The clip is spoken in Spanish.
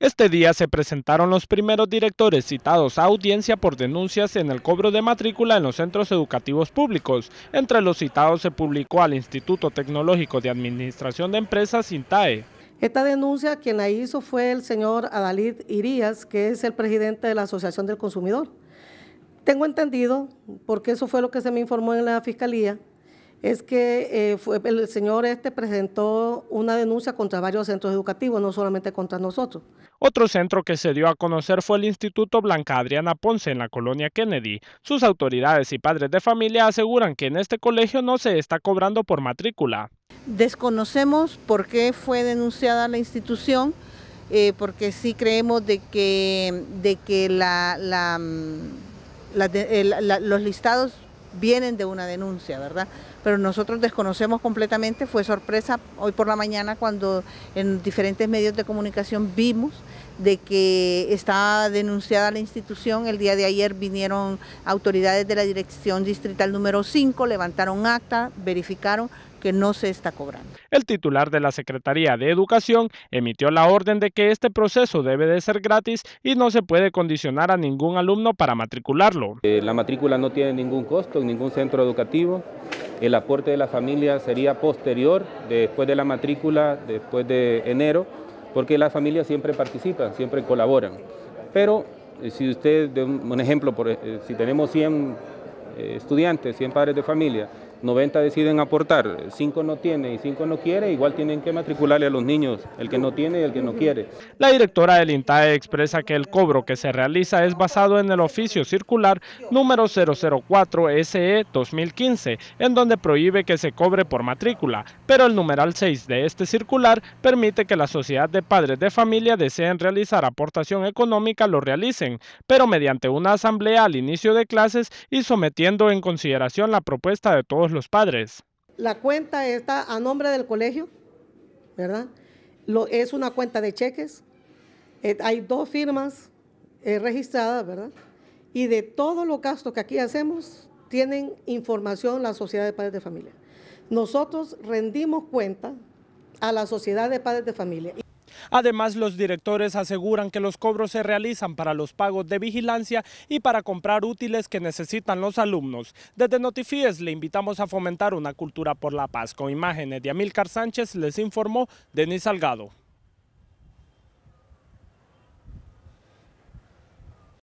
Este día se presentaron los primeros directores citados a audiencia por denuncias en el cobro de matrícula en los centros educativos públicos. Entre los citados se publicó al Instituto Tecnológico de Administración de Empresas, INTAE. Esta denuncia quien la hizo fue el señor Adalid Irías, que es el presidente de la Asociación del Consumidor. Tengo entendido, porque eso fue lo que se me informó en la Fiscalía, es que eh, el señor este presentó una denuncia contra varios centros educativos, no solamente contra nosotros. Otro centro que se dio a conocer fue el Instituto Blanca Adriana Ponce en la colonia Kennedy. Sus autoridades y padres de familia aseguran que en este colegio no se está cobrando por matrícula. Desconocemos por qué fue denunciada la institución, eh, porque sí creemos de que, de que mm, eh, los listados vienen de una denuncia, ¿verdad? Pero nosotros desconocemos completamente, fue sorpresa hoy por la mañana cuando en diferentes medios de comunicación vimos de que estaba denunciada la institución, el día de ayer vinieron autoridades de la Dirección Distrital número 5, levantaron acta, verificaron, que no se está cobrando. El titular de la Secretaría de Educación emitió la orden de que este proceso debe de ser gratis y no se puede condicionar a ningún alumno para matricularlo. Eh, la matrícula no tiene ningún costo en ningún centro educativo. El aporte de la familia sería posterior, después de la matrícula, después de enero, porque las familias siempre participan, siempre colaboran. Pero eh, si usted, un ejemplo, eh, si tenemos 100 estudiantes, 100 padres de familia, 90 deciden aportar, 5 no tiene y 5 no quiere, igual tienen que matricularle a los niños, el que no tiene y el que no quiere. La directora del INTAE expresa que el cobro que se realiza es basado en el oficio circular número 004 SE 2015, en donde prohíbe que se cobre por matrícula, pero el numeral 6 de este circular permite que la sociedad de padres de familia deseen realizar aportación económica lo realicen, pero mediante una asamblea al inicio de clases y sometiendo en consideración la propuesta de todos los padres. La cuenta está a nombre del colegio, ¿verdad? Lo, es una cuenta de cheques. Eh, hay dos firmas eh, registradas, ¿verdad? Y de todos los gastos que aquí hacemos, tienen información la Sociedad de Padres de Familia. Nosotros rendimos cuenta a la Sociedad de Padres de Familia. Además, los directores aseguran que los cobros se realizan para los pagos de vigilancia y para comprar útiles que necesitan los alumnos. Desde Notifies le invitamos a fomentar una cultura por la paz. Con imágenes de Amílcar Sánchez les informó Denis Salgado.